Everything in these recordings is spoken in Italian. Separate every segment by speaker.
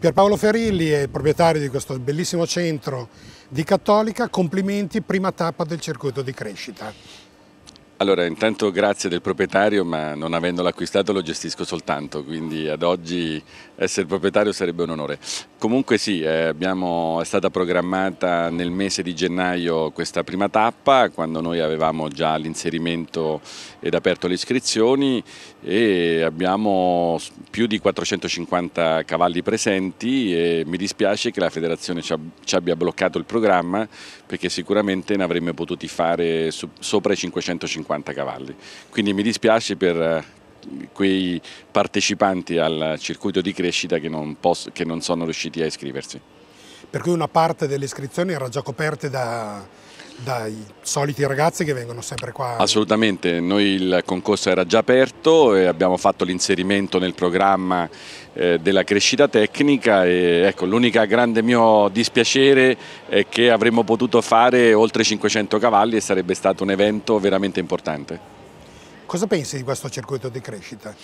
Speaker 1: Pierpaolo Ferilli è il proprietario di questo bellissimo centro di Cattolica, complimenti, prima tappa del circuito di crescita.
Speaker 2: Allora, intanto grazie del proprietario, ma non avendolo acquistato lo gestisco soltanto, quindi ad oggi essere proprietario sarebbe un onore. Comunque sì, eh, abbiamo, è stata programmata nel mese di gennaio questa prima tappa, quando noi avevamo già l'inserimento ed aperto le iscrizioni e abbiamo più di 450 cavalli presenti e mi dispiace che la federazione ci abbia bloccato il programma perché sicuramente ne avremmo potuti fare sopra i 550 50 cavalli. Quindi mi dispiace per eh, quei partecipanti al circuito di crescita che non, posso, che non sono riusciti a iscriversi.
Speaker 1: Per cui una parte delle iscrizioni era già coperta da, dai soliti ragazzi che vengono sempre qua.
Speaker 2: Assolutamente, noi il concorso era già aperto e abbiamo fatto l'inserimento nel programma eh, della crescita tecnica e ecco, l'unica grande mio dispiacere è che avremmo potuto fare oltre 500 cavalli e sarebbe stato un evento veramente importante.
Speaker 1: Cosa pensi di questo circuito di crescita?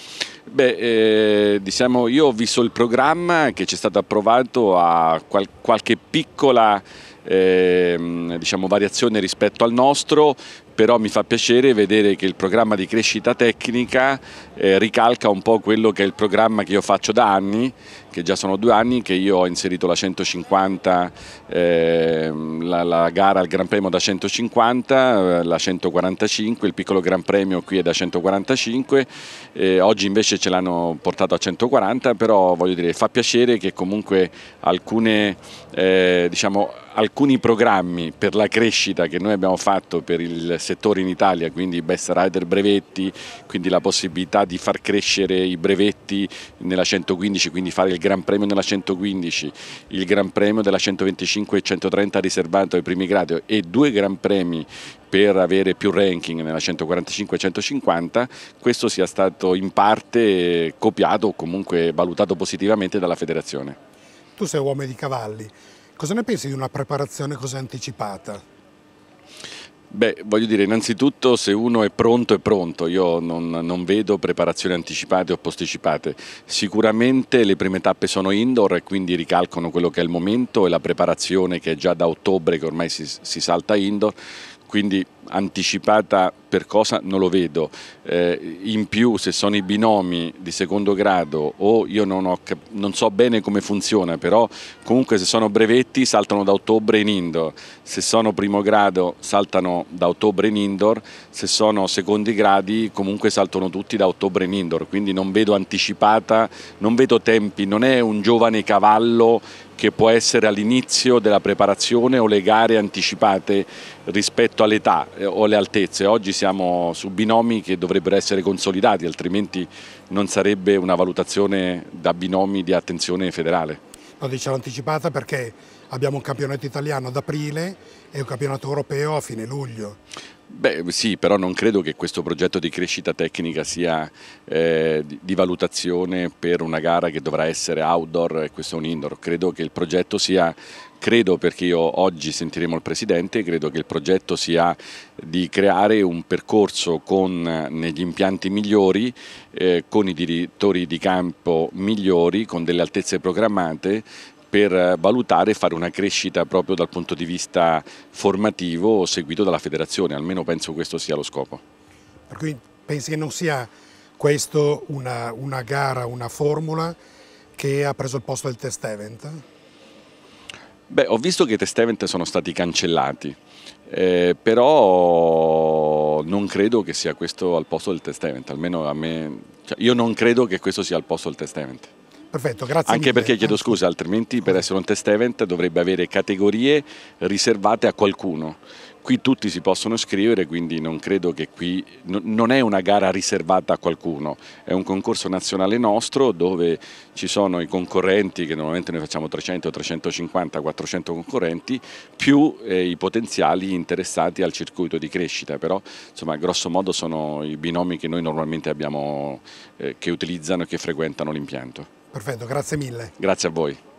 Speaker 2: Beh, eh, diciamo, io ho visto il programma che ci è stato approvato a qual qualche piccola ehm, diciamo, variazione rispetto al nostro, però mi fa piacere vedere che il programma di crescita tecnica eh, ricalca un po' quello che è il programma che io faccio da anni, che già sono due anni che io ho inserito la 150, eh, la, la, gara al Gran Premio da 150, eh, la 145, il piccolo Gran Premio qui è da 145, eh, oggi invece ce l'hanno portato a 140, però voglio dire fa piacere che comunque alcune, eh, diciamo, alcuni programmi per la crescita che noi abbiamo fatto per il settore in Italia, quindi Best Rider brevetti, quindi la possibilità di far crescere i brevetti nella 115, quindi fare il Gran Premio nella 115, il Gran Premio della 125 e 130 riservato ai primi gradi e due Gran Premi per avere più ranking nella 145 e 150, questo sia stato in parte copiato o comunque valutato positivamente dalla federazione.
Speaker 1: Tu sei uomo di cavalli, cosa ne pensi di una preparazione così anticipata?
Speaker 2: Beh, voglio dire, innanzitutto se uno è pronto è pronto, io non, non, vedo preparazioni anticipate o posticipate, sicuramente le prime tappe sono indoor e quindi ricalcano quello che è il momento e la preparazione che è già da ottobre che ormai si, si salta indoor, quindi anticipata per cosa non lo vedo, eh, in più se sono i binomi di secondo grado o io non, ho, non, so bene come funziona, però comunque se sono brevetti saltano da ottobre in indoor, se sono primo grado saltano da ottobre in indoor, se sono secondi gradi comunque saltano tutti da ottobre in indoor, quindi non vedo anticipata, non vedo tempi, non è un giovane cavallo che può essere all'inizio della preparazione o le gare anticipate rispetto all'età, o le altezze. Oggi siamo su binomi che dovrebbero essere consolidati, altrimenti non sarebbe una valutazione da binomi di attenzione federale.
Speaker 1: Lo dicevo anticipata perché abbiamo un campionato italiano ad aprile e un campionato europeo a fine luglio.
Speaker 2: Beh sì, però non credo che questo progetto di crescita tecnica sia eh, di valutazione per una gara che dovrà essere outdoor e questo è un indoor. Credo che il progetto sia credo perché io oggi sentiremo il Presidente, credo che il progetto sia di creare un percorso con negli impianti migliori, eh, con i direttori di campo migliori, con delle altezze programmate per eh, valutare e fare una crescita proprio dal punto di vista formativo seguito dalla federazione, almeno penso questo sia lo scopo.
Speaker 1: Per cui pensi che non sia questo una, una gara, una formula che ha preso il posto del test event?
Speaker 2: Beh, ho visto che i test event sono stati cancellati, eh, però non credo che sia questo al posto del test event, almeno a me, cioè io non credo che questo sia al posto del test event.
Speaker 1: Perfetto, grazie. Anche mille. perché
Speaker 2: chiedo scusa, altrimenti per essere un test event dovrebbe avere categorie riservate a qualcuno. Qui tutti si possono iscrivere, quindi non credo che qui non è una gara riservata a qualcuno, è un concorso nazionale nostro dove ci sono i concorrenti, che normalmente noi facciamo 300, 350, 400 concorrenti, più eh, i potenziali interessati al circuito di crescita, però insomma grosso modo sono i binomi che noi normalmente abbiamo, eh, che utilizzano e che frequentano l'impianto.
Speaker 1: Perfetto, grazie mille.
Speaker 2: Grazie a voi.